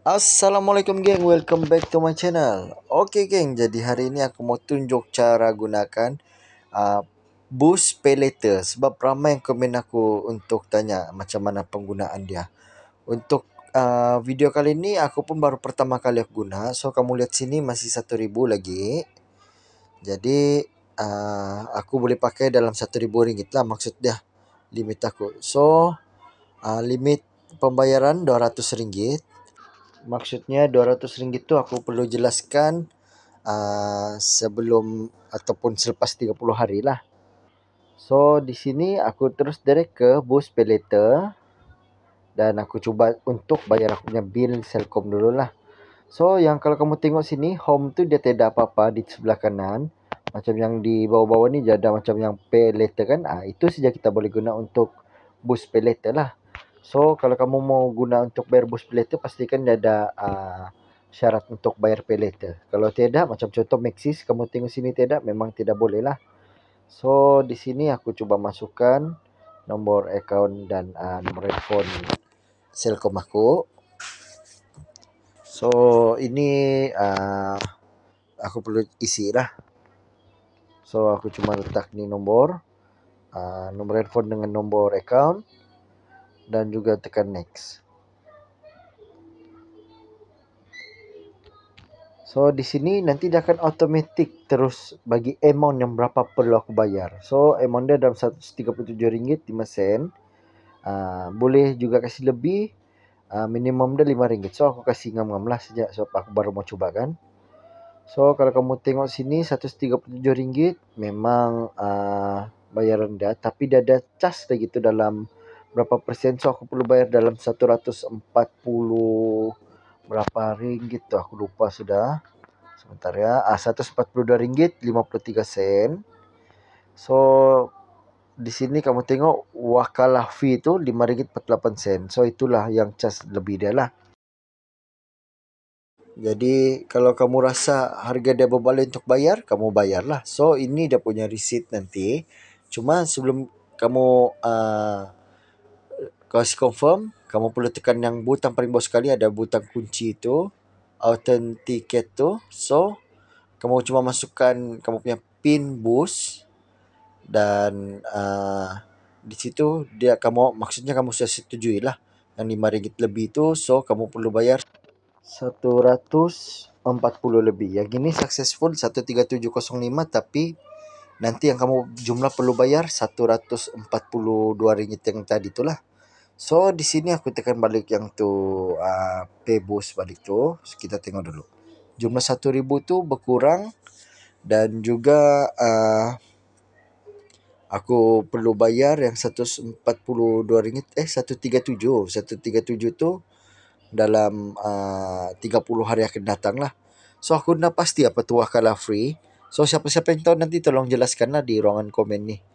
Assalamualaikum geng, welcome back to my channel Okay geng, jadi hari ini aku mau tunjuk cara gunakan uh, Boost Paylater Sebab ramai yang komen aku untuk tanya macam mana penggunaan dia Untuk uh, video kali ini, aku pun baru pertama kali aku guna So kamu lihat sini masih satu ribu lagi Jadi uh, aku boleh pakai dalam satu ribu ringgit lah maksud dia Limit aku So uh, limit pembayaran dua ratus ringgit maksudnya 200 ringgit tu aku perlu jelaskan uh, sebelum ataupun selepas 30 hari lah. So di sini aku terus direct ke bus peleter dan aku cuba untuk bayar aku punya bil dulu lah. So yang kalau kamu tengok sini home tu dia tiada apa-apa di sebelah kanan. Macam yang di bawah-bawah ni dia ada macam yang pay kan. Ah ha, itu saja kita boleh guna untuk bus pay lah. So kalau kamu mau guna untuk bayar bus pelita pastikan dia ada uh, syarat untuk bayar pelita. Kalau tidak macam contoh Maxis kamu tengok sini tidak memang tidak boleh lah. So di sini aku cuba masukkan nombor akaun dan uh, nombor telefon selkom aku. So ini uh, aku perlu isi lah. So aku cuma letak ni nombor uh, nombor telefon dengan nombor account dan juga tekan next So di sini nanti dia akan automatic terus bagi amount yang berapa perlu aku bayar. So amount dia dalam RM137.5. Uh, ah, boleh juga kasih lebih. Uh, minimum dia RM5. So aku kasih ngam-ngam lah sejak sebab aku baru mau cuba kan. So kalau kamu tengok sini RM137 memang uh, ah, bayar rendah. Tapi dia ada charge lagi tu dalam berapa persen so aku perlu bayar dalam 140 berapa ringgit tu aku lupa sudah sebentar ya ah 142 ringgit 53 sen so di sini kamu tengok wakalah fee tu 5 ringgit 48 sen so itulah yang charge lebih dia lah jadi kalau kamu rasa harga dia berbaloi untuk bayar kamu bayarlah so ini dia punya receipt nanti cuma sebelum kamu uh, kalau si confirm, kamu perlu tekan yang butang paling bawah sekali ada butang kunci itu, Authenticate tu. So, kamu cuma masukkan kamu punya pin bus Dan uh, di situ dia kamu maksudnya kamu sudah setujui lah yang lima ringgit lebih itu. so kamu perlu bayar empat puluh lebih yang ini successful satu tiga tujuh lima. tapi nanti yang kamu jumlah perlu bayar empat puluh dua ringgit yang tadi tu lah So di sini aku tekan balik yang tu uh, pay boost balik tu. So, kita tengok dulu. Jumlah 1000 tu berkurang dan juga uh, aku perlu bayar yang 142 ringgit eh 137. 137 tu dalam ah, uh, 30 hari akan datang lah. So aku nak pasti apa tuah kalah free. So siapa-siapa yang tahu nanti tolong jelaskanlah di ruangan komen ni.